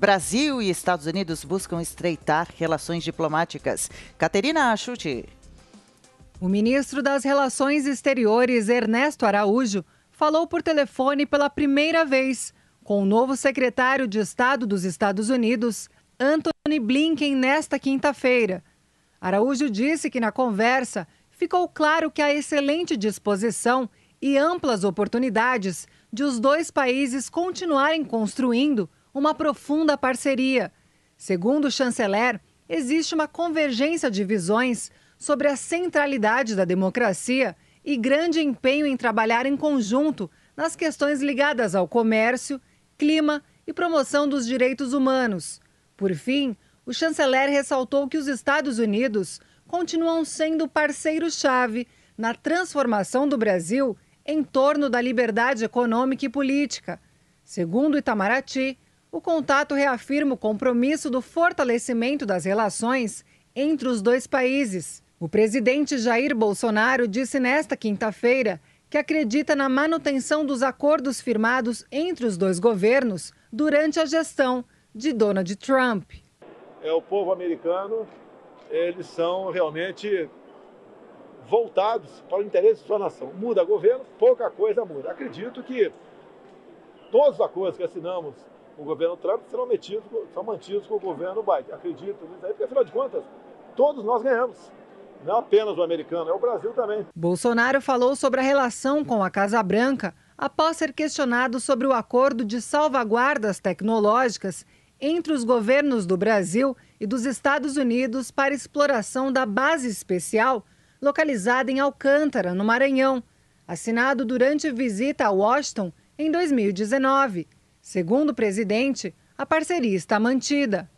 Brasil e Estados Unidos buscam estreitar relações diplomáticas. Caterina Achute. O ministro das Relações Exteriores, Ernesto Araújo, falou por telefone pela primeira vez com o novo secretário de Estado dos Estados Unidos, Anthony Blinken, nesta quinta-feira. Araújo disse que na conversa ficou claro que a excelente disposição e amplas oportunidades de os dois países continuarem construindo uma profunda parceria. Segundo o chanceler, existe uma convergência de visões sobre a centralidade da democracia e grande empenho em trabalhar em conjunto nas questões ligadas ao comércio, clima e promoção dos direitos humanos. Por fim, o chanceler ressaltou que os Estados Unidos continuam sendo parceiro-chave na transformação do Brasil em torno da liberdade econômica e política. Segundo Itamaraty, o contato reafirma o compromisso do fortalecimento das relações entre os dois países. O presidente Jair Bolsonaro disse nesta quinta-feira que acredita na manutenção dos acordos firmados entre os dois governos durante a gestão de Donald Trump. É o povo americano, eles são realmente voltados para o interesse de sua nação. Muda governo, pouca coisa muda. Acredito que todos os acordos que assinamos o governo Trump serão, metidos, serão mantidos com o governo Biden. Acredito nisso aí, porque afinal de contas, todos nós ganhamos. Não apenas o americano, é o Brasil também. Bolsonaro falou sobre a relação com a Casa Branca após ser questionado sobre o acordo de salvaguardas tecnológicas entre os governos do Brasil e dos Estados Unidos para exploração da base especial localizada em Alcântara, no Maranhão, assinado durante visita a Washington em 2019. Segundo o presidente, a parceria está mantida.